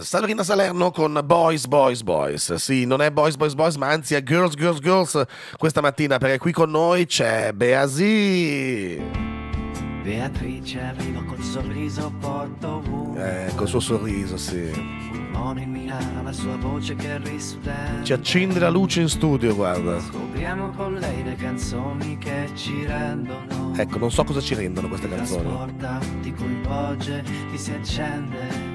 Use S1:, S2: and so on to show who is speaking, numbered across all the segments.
S1: Salerina Salerno con Boys, Boys, Boys. Sì, non è Boys, Boys, Boys, ma anzi è Girls, Girls, Girls questa mattina perché qui con noi c'è Beasi.
S2: Beatrice arriva col sorriso porto
S1: ovunque. Eh, col suo sorriso, sì.
S2: Mona in Milano, la sua voce che risplende.
S1: Ci accende la luce in studio, guarda.
S2: Scopriamo con lei le canzoni che ci rendono.
S1: Ecco, non so cosa ci rendono queste canzoni. Trasporta,
S2: ti coinvolge, ti si accende.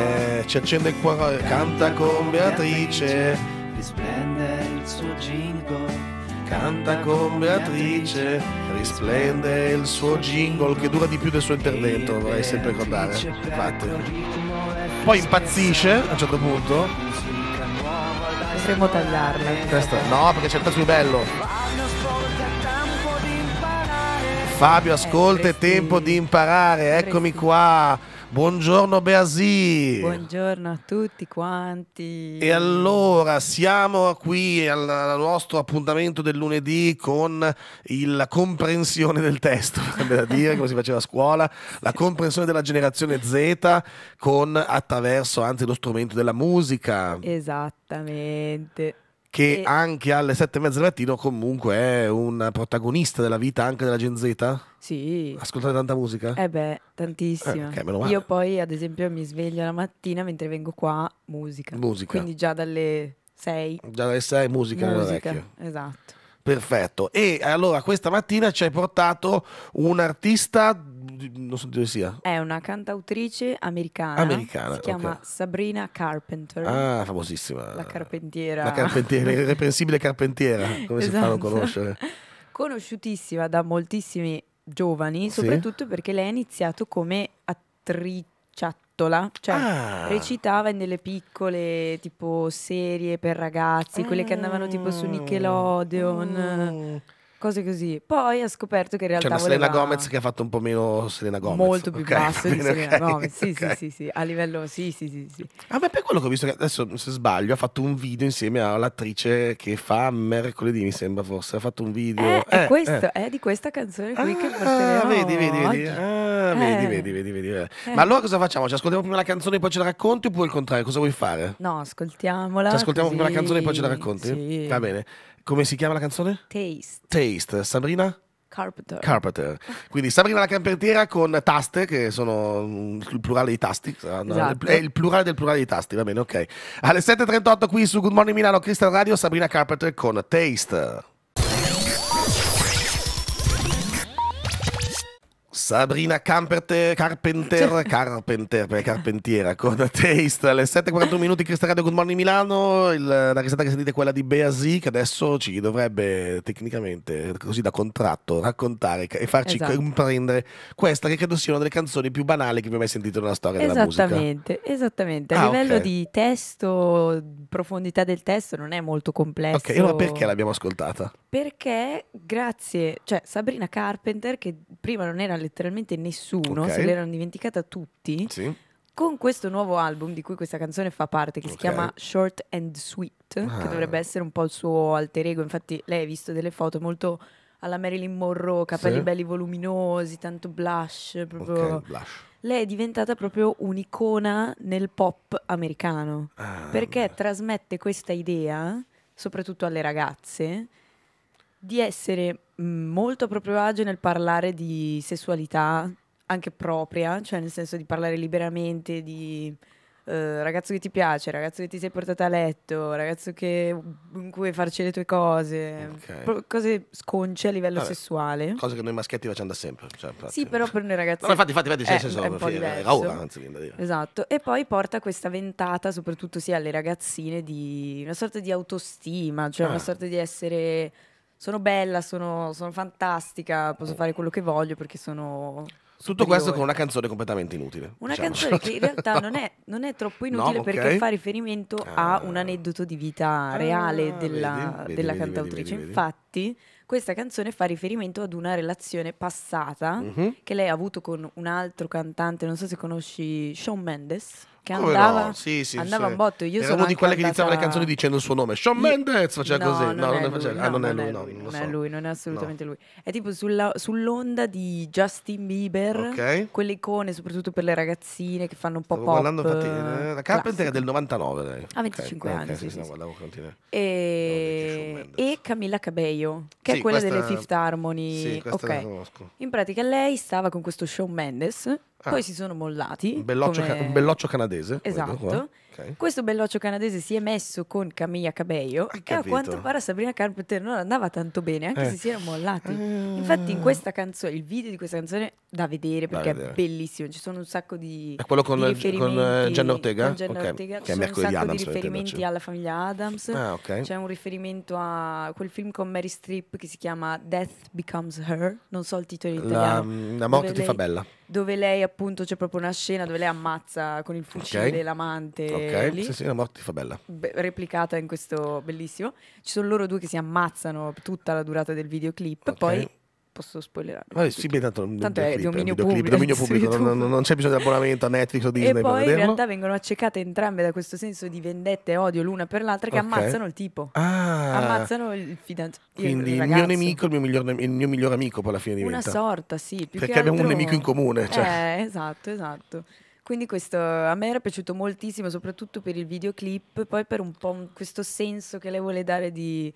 S1: Eh, ci accende il cuore, canta con Beatrice. Risplende il suo jingle. Canta con Beatrice, risplende il suo jingle che dura di più del suo intervento, vorrei sempre ricordare. Infatti. Poi impazzisce a un certo punto.
S2: Potremmo tagliarla.
S1: no, perché c'è il pezzo più bello. Fabio, ascolta, è tempo di imparare, eccomi qua. Buongiorno Beasi.
S2: Buongiorno a tutti quanti.
S1: E allora siamo qui al, nostro appuntamento del lunedì con il, la comprensione del testo, da dire come si faceva a scuola, la comprensione della generazione Z con attraverso anzi lo strumento della musica.
S2: Esattamente
S1: che e... anche alle sette e mezza del mattino comunque è un protagonista della vita anche della Gen Z? Sì. Ascoltate tanta musica? Eh
S2: beh, tantissima. Eh, okay, Io poi ad esempio mi sveglio la mattina mentre vengo qua, musica. Musica. Quindi già dalle sei. Già
S1: dalle sei musica, musica Esatto. Perfetto. E allora questa mattina ci hai portato un artista, non so dove sia.
S2: È una cantautrice americana. Americana. Si chiama okay. Sabrina Carpenter. Ah,
S1: famosissima. La
S2: carpentiera. La carpentiera,
S1: l'irreprensibile carpentiera, come esatto. si fanno a esatto. conoscere.
S2: Conosciutissima da moltissimi giovani, soprattutto sì. perché lei ha iniziato come attrice Trottola, cioè ah. recitava in delle piccole tipo serie per ragazzi, quelle mm. che andavano tipo su Nickelodeon. Mm cose così. Poi ha scoperto che in cioè, realtà. C'è cioè, una voleva... Selena
S1: Gomez che ha fatto un po' meno Selena Gomez. Molto più okay, basso di Selena okay, Gomez.
S2: Sì, okay. sì, sì, sì, a livello. Sì, sì, sì, sì. Ah,
S1: beh, per quello che ho visto, che adesso se sbaglio, ha fatto un video insieme all'attrice che fa mercoledì, mi sembra forse. Ha fatto un video. Eh, eh, è, questo, eh.
S2: è di questa canzone qui ah, che partiremo. Vedi, vedi, vedi.
S1: Ah vedi, Eh. vedi, vedi, vedi. eh. Ma allora cosa facciamo? Ci ascoltiamo prima la canzone e poi ce la racconti oppure il contrario? Cosa vuoi fare?
S2: No, ascoltiamola. Ci ascoltiamo prima la canzone e poi ce la racconti? Sì. Va
S1: bene. Come si chiama la canzone? Taste. Taste, Sabrina? Carpenter. Carpenter. Quindi Sabrina la campertiera con taste, che sono il plurale di tasti. Esatto. È il plurale del plurale di tasti, va bene, ok. Alle 7.38 qui su Good Morning Milano, Crystal Radio, Sabrina Carpenter con Taste. Sabrina Camperter, Carpenter, Carpenter, perché eh, Carpentiera, con Taste, alle 7.41 minuti, Crystal Radio, Good Morning Milano, il, la risata che sentite è quella di Beasi, che adesso ci dovrebbe tecnicamente, così da contratto, raccontare e farci esatto. comprendere questa che credo sia una delle canzoni più banali che abbiamo mai sentito nella storia della musica. Esattamente,
S2: esattamente, a ah, livello okay. di testo, profondità del testo non è molto complesso. Ok, allora perché
S1: l'abbiamo ascoltata?
S2: Perché grazie, cioè Sabrina Carpenter che prima non era letteralmente nessuno, okay. se l'erano dimenticata tutti. Sì. Con questo nuovo album di cui questa canzone fa parte, che okay. si chiama Short and Sweet, ah. che dovrebbe essere un po' il suo alter ego, infatti lei ha visto delle foto molto alla Marilyn Monroe, capelli sì. belli voluminosi, tanto blush, proprio... Okay, blush. Lei è diventata proprio un'icona nel pop americano, ah, perché trasmette questa idea, soprattutto alle ragazze, di essere molto a proprio agio nel parlare di sessualità anche propria, cioè nel senso di parlare liberamente di eh, ragazzo che ti piace, ragazzo che ti sei portata a letto, ragazzo che, mm, in cui farci le tue cose, okay. pro- cose sconce a livello Vabbè, sessuale.
S1: Cose che noi maschietti facciamo da sempre. Cioè, sì, però per noi ragazzi... No, infatti, infatti, infatti, è, senso, è un po' diverso. È raura, anzi, viene da dire.
S2: Esatto, e poi porta questa ventata soprattutto sia alle ragazzine di una sorta di autostima, cioè ah. una sorta di essere sono bella, sono, sono fantastica, posso fare quello che voglio perché sono... Tutto questo con una canzone
S1: completamente inutile. Una diciamo. canzone che in realtà no. non, è,
S2: non, è, troppo inutile no, okay. perché fa riferimento ah. a un ah. aneddoto di vita reale ah, della, vedi, vedi, della vedi, cantautrice. Infatti, questa canzone fa riferimento ad una relazione passata mm-hmm. che lei ha avuto con un altro cantante, non so se conosci Shawn Mendes che Come andava, no? sì, sì, andava sì. un botto. Io Era uno di quelle andata... che iniziava le canzoni
S1: dicendo il suo nome. Shawn Io... Mendes faceva no, così. Non no, è lui, ah, no, non, è lui, non, è lui, non è assolutamente
S2: lui. È tipo sulla, sull'onda di Justin Bieber, okay. quelle icone soprattutto per le ragazzine che fanno un po' Stavo pop. Parlando, infatti, eh, eh, la Carpenter è
S1: del 99, lei. Ha 25 okay, anni. Okay, sì, sì, sì. Guardavo,
S2: e... e Camilla Cabello, che è sì, quella questa, delle Fifth Harmony. Sì, questa okay. la conosco. In pratica lei stava con questo Shawn Mendes Ah. Poi si sono mollati. Un belloccio, come... ca- un
S1: belloccio canadese. Esatto. Okay.
S2: Questo belloccio canadese si è messo con Camilla Cabello e a quanto pare Sabrina Carpenter non andava tanto bene, anche eh. se si erano mollati. Eh. Infatti in questa canzone, il video di questa canzone da vedere perché da vedere. è bellissimo, ci sono un sacco di È quello con, di eh, con uh, Jenna Ortega? Con Jenna okay. Ortega. Che è mercoledì un Adams, di riferimenti alla famiglia Adams. Ah, okay. C'è un riferimento a quel film con Mary Streep che si chiama Death Becomes Her, non so il titolo in italiano. La, la morte ti lei, fa bella. Dove lei appunto appunto c'è proprio una scena dove lei ammazza con il fucile okay. l'amante. Ok, lì. sì, sì, la morte fa bella. Be- replicata in questo bellissimo. Ci sono loro due che si ammazzano tutta la durata del videoclip, okay. poi posso spoilerare.
S1: Vabbè, sì, beh, tanto, tanto è dominio, pubblico, dominio pubblico non, non, c'è bisogno di abbonamento a Netflix o Disney. E poi in realtà
S2: vengono accecate entrambe da questo senso di vendetta e odio l'una per l'altra che okay. ammazzano il tipo.
S1: Ah. Ammazzano il fidanzato. Quindi il, il, mio nemico, il mio miglior, il mio miglior amico poi alla fine diventa. Una sorta, sì. Perché abbiamo altro... un nemico in comune. Cioè.
S2: Eh, esatto, esatto. Quindi questo a me era piaciuto moltissimo, soprattutto per il videoclip, poi per un po' questo senso che lei vuole dare di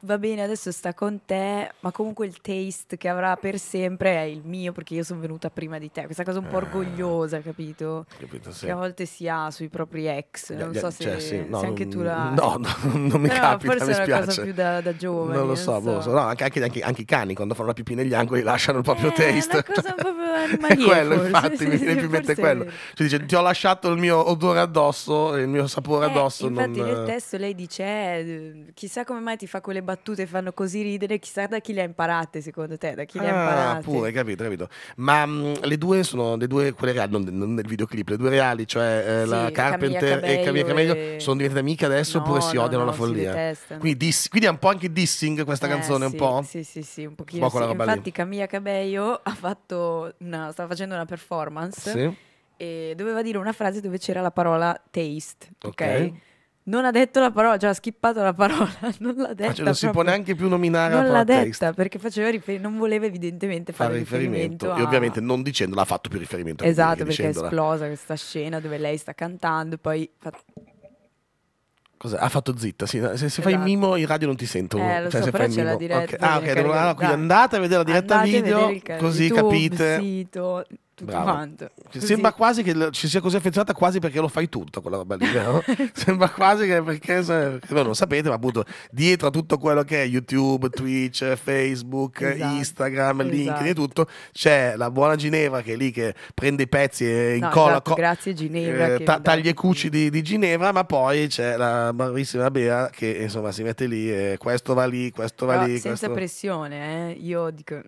S2: va bene, adesso sta con te, ma comunque il taste che avrà per sempre è il mio perché io sono venuta prima di te. Questa cosa un po' eh. orgogliosa, capito? capito sì. Che a volte si ha sui propri ex. Non so se, cioè, sì. no, se anche tu la. No, no non mi Però capita. Forse mi è una cosa più da, da giovane. Non lo so, non so.
S1: Boh, no, anche, anche, anche, i cani quando fanno la pipì negli angoli lasciano il proprio eh, taste. È una cosa proprio
S2: animaliera. quello, forse. infatti, sì, mi viene più in mente quello. Cioè
S1: dice, ti ho lasciato il mio odore addosso, il mio sapore eh, addosso. Infatti non... nel eh.
S2: testo lei dice, eh, chissà come mai ti fa quelle battute fanno così ridere, chissà da chi le ha imparate, secondo te, da chi le ha ah, imparate. pure,
S1: capito, capito. Ma mh, mm, le due sono, le due, quelle reali, non, non nel videoclip, le due reali, cioè eh, sì, la Carpenter Camilla e Camilla Camello, e... sono diventate amiche adesso no, oppure si no, odiano no, la follia. Quindi, diss, quindi, è un po' anche dissing questa eh, canzone, sì, un po'? Sì, sì, sì, un pochino. Un po sì. Infatti
S2: lì. Camilla Cabello ha fatto una, stava facendo una performance sì. e doveva dire una frase dove c'era la parola taste, ok? okay? Non ha detto la parola, cioè ha skippato la parola, non l'ha cioè, detta. cioè, non si può neanche più nominare non l'ha detta perché faceva rifer- non voleva evidentemente fare, fare riferimento. riferimento a... E ovviamente
S1: non dicendola ha fatto più riferimento a Esatto, perché è esplosa
S2: questa scena dove lei sta cantando e poi fa...
S1: Cos'è? Ha fatto zitta, sì, se, se esatto. fai mimo in radio non ti sento. Eh, lo cioè, so, se però c'è la diretta. Okay. Ah, ok, allora, quindi andate a vedere la diretta andate video, così capite.
S2: Sito tutto Bravo. quanto. Così. Sembra
S1: quasi che ci sia così affezionata quasi perché lo fai tutto quella roba lì, no? Sembra quasi che perché se, voi lo sapete, ma appunto dietro a tutto quello che è YouTube, Twitch, Facebook, esatto. Instagram, esatto. LinkedIn e esatto. tutto, c'è la buona Ginevra che è lì che prende i pezzi e no, incolla esatto, co
S2: grazie Ginevra eh, ta
S1: taglia i cuci di, di, Ginevra, ma poi c'è la bravissima Bea che insomma si mette lì e questo va lì, questo va no, lì, senza questo...
S2: pressione, eh? Io dico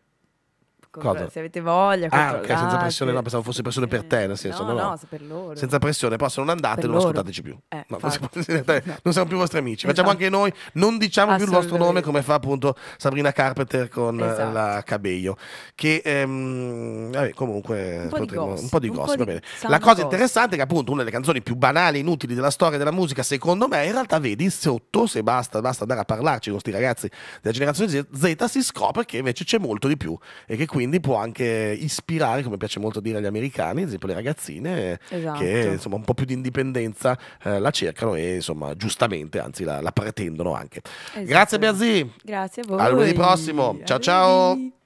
S2: Cosa? Se avete voglia. Ah, ok, senza pressione, no, pensavo
S1: fosse pressione per te, nel senso. No, no, no. per loro. Senza pressione, poi se non andate, non ascoltateci più. Eh, no, non, siamo più vostri amici. Esatto. Facciamo anche noi, non diciamo più il vostro nome, come fa appunto Sabrina Carpenter con eh, esatto. la Cabello. Che ehm, vabbè, comunque un po, potremmo, gossip, po' di gossip. Po di... La cosa gossip. interessante è che appunto una delle canzoni più banali e inutili della storia della musica, secondo me, in realtà vedi sotto, se basta, basta andare a parlarci con questi ragazzi della generazione Z, si scopre che invece c'è molto di più e che qui quindi può anche ispirare, come piace molto dire agli americani, ad esempio le ragazzine esatto. che insomma un po' più di indipendenza eh, la cercano e insomma giustamente, anzi la, la pretendono anche. Esatto. Grazie Beazi. Grazie a voi. A lunedì prossimo. Ciao ciao.